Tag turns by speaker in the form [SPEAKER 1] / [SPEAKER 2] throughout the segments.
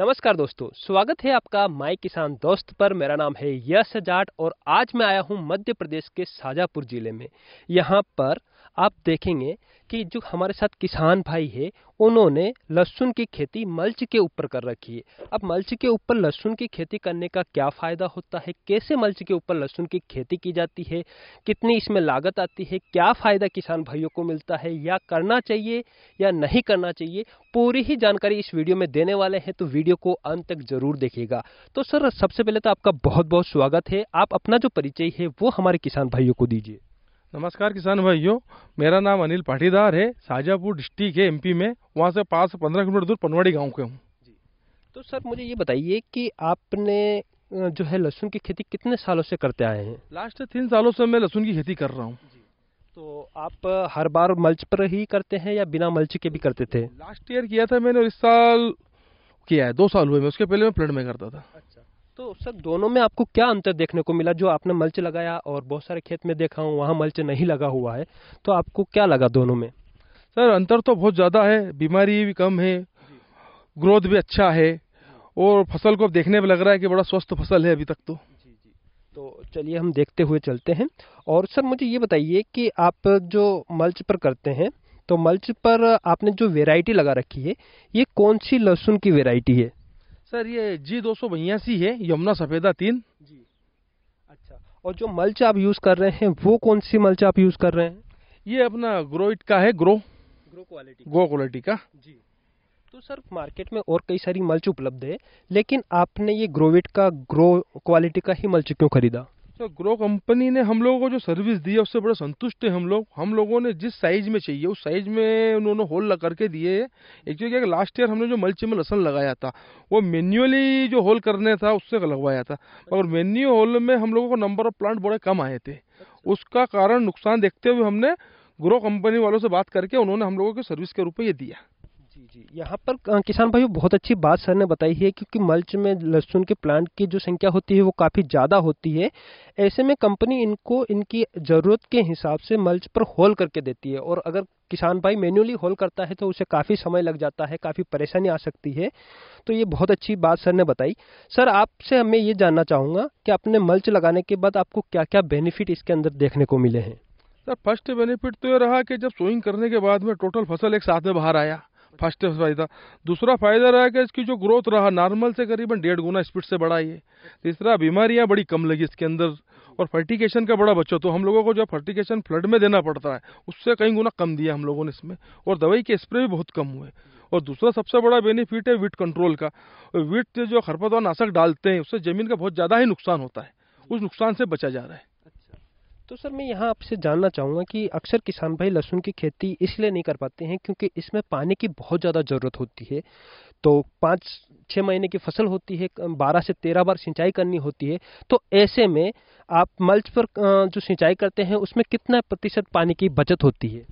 [SPEAKER 1] नमस्कार दोस्तों स्वागत है आपका माई किसान दोस्त पर मेरा नाम है यश जाट और आज मैं आया हूँ मध्य प्रदेश के शाजापुर ज़िले में यहाँ पर आप देखेंगे कि जो हमारे साथ किसान भाई है उन्होंने लहसुन की खेती मल्च के ऊपर कर रखी है अब मल्च के ऊपर लहसुन की खेती करने का क्या फ़ायदा होता है कैसे मल्च के ऊपर लहसुन की खेती की जाती है कितनी इसमें लागत आती है क्या फ़ायदा किसान भाइयों को मिलता है या करना चाहिए या नहीं करना चाहिए पूरी ही जानकारी इस वीडियो में देने वाले हैं तो वीडियो को अंत तक जरूर देखिएगा तो सर सबसे पहले तो आपका बहुत बहुत स्वागत है आप अपना जो परिचय है वो हमारे किसान भाइयों को दीजिए नमस्कार किसान भाइयों
[SPEAKER 2] मेरा नाम अनिल पाटीदार है शाजापुर डिस्ट्रिक्ट है एमपी में वहाँ से पाँच से पंद्रह किलोमीटर दूर पनवाड़ी
[SPEAKER 1] गांव के हूँ तो सर मुझे ये बताइए कि आपने जो है लहसुन की खेती कितने सालों से करते आए हैं लास्ट तीन सालों से मैं लहसुन की खेती कर रहा हूँ तो आप हर बार मल्च पर ही करते हैं या बिना मल्च के भी करते थे लास्ट ईयर किया था मैंने और इस साल किया है दो साल हुए मैं उसके पहले मैं फ्लड में करता था अच्छा। तो सर दोनों में आपको क्या अंतर देखने को मिला जो आपने मल्च लगाया और बहुत सारे खेत में देखा हूँ वहाँ मल्च नहीं लगा हुआ है तो आपको क्या लगा दोनों में सर अंतर तो बहुत ज़्यादा है बीमारी भी कम है
[SPEAKER 2] ग्रोथ भी अच्छा है और फसल को देखने में लग रहा है कि बड़ा स्वस्थ फसल है अभी तक तो
[SPEAKER 1] तो चलिए हम देखते हुए चलते हैं और सर मुझे ये बताइए कि आप जो मल्च पर करते हैं तो मल्च पर आपने जो वेराइटी लगा रखी है ये कौन सी लहसुन की वेराइटी है
[SPEAKER 2] सर ये जी दो सौ बयासी है यमुना सफेदा तीन जी
[SPEAKER 1] अच्छा और जो मल्च आप यूज कर रहे हैं वो कौन सी मल्च आप यूज कर रहे हैं ये अपना ग्रोइट का है grow
[SPEAKER 2] grow quality
[SPEAKER 1] grow quality का जी तो सर मार्केट में और कई सारी मल्च उपलब्ध है लेकिन आपने ये ग्रोविट का ग्रो क्वालिटी का ही मल्च क्यों खरीदा सर तो ग्रो कंपनी ने हम लोगों को जो सर्विस दी है उससे बड़ा संतुष्ट है हम लोग हम
[SPEAKER 2] लोगों ने जिस साइज़ में चाहिए उस साइज़ में उन्होंने होल लगा करके दिए तो है एक्चुअली क्या लास्ट ईयर हमने जो मल्च में लसन लगाया था वो मैन्युअली जो होल करने था उससे लगवाया था और मेन्यू होल में हम लोगों को नंबर ऑफ प्लांट बड़े कम आए थे अच्छा। उसका कारण नुकसान देखते हुए हमने ग्रो कंपनी वालों से बात करके उन्होंने हम लोगों को सर्विस के रूप में ये दिया
[SPEAKER 1] जी जी यहाँ पर किसान भाई बहुत अच्छी बात सर ने बताई है क्योंकि मल्च में लहसुन के प्लांट की जो संख्या होती है वो काफ़ी ज़्यादा होती है ऐसे में कंपनी इनको इनकी ज़रूरत के हिसाब से मल्च पर होल करके देती है और अगर किसान भाई मैन्युअली होल करता है तो उसे काफ़ी समय लग जाता है काफ़ी परेशानी आ सकती है तो ये बहुत अच्छी बात सर ने बताई सर आपसे हमें ये जानना चाहूंगा कि अपने मल्च लगाने के बाद आपको क्या क्या बेनिफिट इसके अंदर देखने को मिले हैं
[SPEAKER 2] सर फर्स्ट बेनिफिट तो ये रहा कि जब सोइंग करने के बाद में टोटल फसल एक साथ में बाहर आया फर्स्ट फायदा दूसरा फायदा रहा कि इसकी जो ग्रोथ रहा नॉर्मल से करीबन डेढ़ गुना स्पीड से बढ़ा ये तीसरा बीमारियां बड़ी कम लगी इसके अंदर और फर्टिकेशन का बड़ा बच्चा तो हम लोगों को जो फर्टिकेशन फ्लड में देना पड़ता है उससे कई गुना कम दिया हम लोगों ने इसमें और दवाई के स्प्रे भी बहुत कम हुए और दूसरा सबसे बड़ा बेनिफिट है वीट कंट्रोल का वीट जो खरपतवार नाशक डालते हैं उससे ज़मीन का बहुत ज़्यादा ही नुकसान होता है उस नुकसान से बचा जा रहा है
[SPEAKER 1] तो सर मैं यहाँ आपसे जानना चाहूँगा कि अक्सर किसान भाई लहसुन की खेती इसलिए नहीं कर पाते हैं क्योंकि इसमें पानी की बहुत ज़्यादा ज़रूरत होती है तो पाँच छः महीने की फसल होती है बारह से तेरह बार सिंचाई करनी होती है तो ऐसे में आप मल्च पर जो सिंचाई करते हैं उसमें कितना प्रतिशत पानी की बचत होती है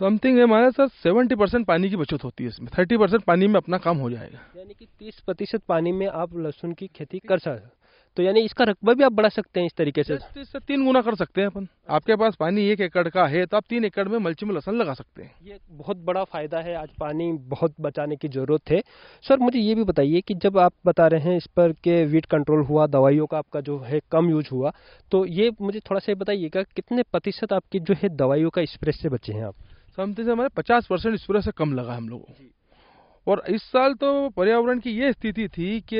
[SPEAKER 2] समथिंग है हमारे सर सेवेंटी परसेंट पानी की बचत होती है इसमें थर्टी परसेंट पानी में अपना काम हो जाएगा यानी
[SPEAKER 1] कि तीस प्रतिशत पानी में आप लहसुन की खेती कर सकते तो यानी इसका रकबा
[SPEAKER 2] भी आप बढ़ा सकते हैं इस तरीके से इससे तीन गुना कर सकते हैं अपन आपके पास पानी एक एकड़ का है तो आप तीन
[SPEAKER 1] एकड़ में मल्ची में लगा सकते हैं ये बहुत बड़ा फायदा है आज पानी बहुत बचाने की जरूरत है सर मुझे ये भी बताइए कि जब आप बता रहे हैं इस पर के वीट कंट्रोल हुआ दवाइयों का आपका जो है कम यूज हुआ तो ये मुझे थोड़ा सा बताइएगा कितने प्रतिशत आपकी जो है दवाइयों का स्प्रे से बचे हैं आप समथिंग हमारे पचास परसेंट स्प्रे से कम लगा हम लोगों को और इस साल
[SPEAKER 2] तो पर्यावरण की ये स्थिति थी कि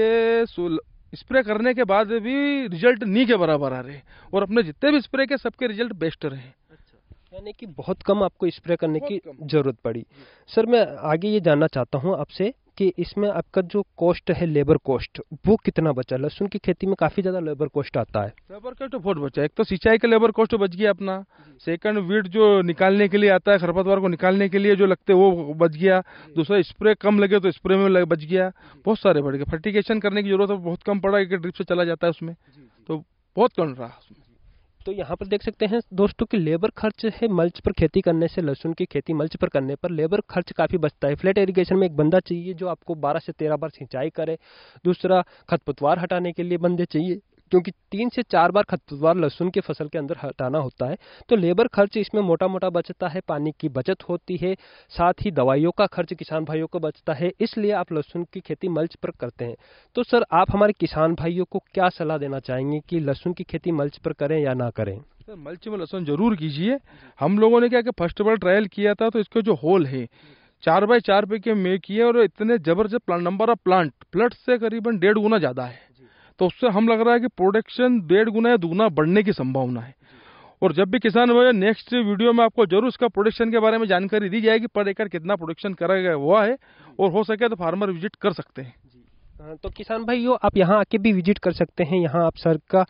[SPEAKER 2] स्प्रे करने के बाद भी रिजल्ट नहीं के बराबर आ रहे और अपने जितने भी स्प्रे के सबके रिजल्ट बेस्ट रहे अच्छा।
[SPEAKER 1] यानी कि बहुत कम आपको स्प्रे करने की ज़रूरत पड़ी सर मैं आगे ये जानना चाहता हूँ आपसे कि इसमें आपका जो कॉस्ट है लेबर कॉस्ट वो कितना बचा लहसुन की खेती में काफ़ी ज़्यादा लेबर कॉस्ट आता है
[SPEAKER 2] लेबर कॉस्ट तो बहुत बचा एक तो सिंचाई का लेबर कॉस्ट तो बच गया अपना सेकंड वीड जो निकालने के लिए आता है खरपतवार को निकालने के लिए जो लगते वो बच गया दूसरा स्प्रे कम लगे तो स्प्रे में बच गया बहुत सारे बढ़ गए फर्टिगेशन करने की जरूरत बहुत कम पड़ा ड्रिप से चला जाता है उसमें तो बहुत कम रहा उसमें
[SPEAKER 1] तो यहाँ पर देख सकते हैं दोस्तों कि लेबर खर्च है मल्च पर खेती करने से लहसुन की खेती मल्च पर करने पर लेबर खर्च काफ़ी बचता है फ्लैट इरिगेशन में एक बंदा चाहिए जो आपको 12 से 13 बार सिंचाई करे दूसरा खतपतवार हटाने के लिए बंदे चाहिए क्योंकि तीन से चार बार खरपतवार लहसुन की फसल के अंदर हटाना होता है तो लेबर खर्च इसमें मोटा मोटा बचता है पानी की बचत होती है साथ ही दवाइयों का खर्च किसान भाइयों को बचता है इसलिए आप लहसुन की खेती मल्च पर करते हैं तो सर आप हमारे किसान भाइयों को क्या सलाह देना चाहेंगे कि लहसुन की खेती मल्च पर करें या ना करें
[SPEAKER 2] सर मल्च में लहसुन जरूर
[SPEAKER 1] कीजिए हम लोगों ने क्या कि
[SPEAKER 2] फर्स्ट बार ट्रायल किया था तो इसके जो होल है चार बाय चार पे के में किए और इतने जबरदस्त नंबर ऑफ प्लांट फ्लड से करीबन डेढ़ गुना ज़्यादा है तो उससे हम लग रहा है कि प्रोडक्शन डेढ़ गुना या दुगुना बढ़ने की संभावना है और जब भी किसान भाई नेक्स्ट वीडियो में आपको जरूर उसका प्रोडक्शन के बारे में जानकारी दी जाएगी पर एकड़ कितना प्रोडक्शन करा गया हुआ है और हो सके तो फार्मर विजिट कर सकते हैं
[SPEAKER 1] हाँ, तो किसान भाई आप यहाँ आके भी विजिट कर सकते हैं यहाँ आप सर का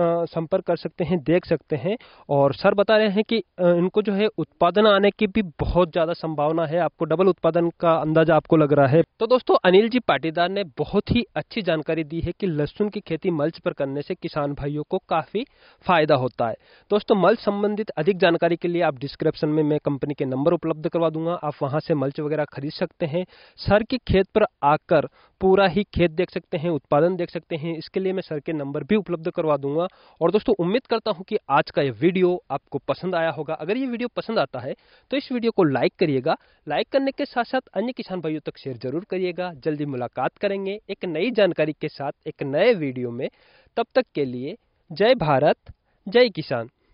[SPEAKER 1] संपर्क कर सकते हैं देख सकते हैं और सर बता रहे हैं कि इनको जो है उत्पादन आने की भी बहुत ज़्यादा संभावना है आपको डबल उत्पादन का अंदाजा आपको लग रहा है तो दोस्तों अनिल जी पाटीदार ने बहुत ही अच्छी जानकारी दी है कि लहसुन की खेती मल्च पर करने से किसान भाइयों को काफ़ी फायदा होता है दोस्तों मल्च संबंधित अधिक जानकारी के लिए आप डिस्क्रिप्शन में मैं कंपनी के नंबर उपलब्ध करवा दूंगा आप वहाँ से मल्च वगैरह खरीद सकते हैं सर के खेत पर आकर पूरा ही खेत देख सकते हैं उत्पादन देख सकते हैं इसके लिए मैं सर के नंबर भी उपलब्ध करवा दूंगा होगा और दोस्तों उम्मीद करता हूं कि आज का ये वीडियो आपको पसंद आया होगा अगर ये वीडियो पसंद आता है तो इस वीडियो को लाइक करिएगा लाइक करने के साथ साथ अन्य किसान भाइयों तक शेयर जरूर करिएगा जल्दी मुलाकात करेंगे एक नई जानकारी के साथ एक नए वीडियो में तब तक के लिए जय भारत जय किसान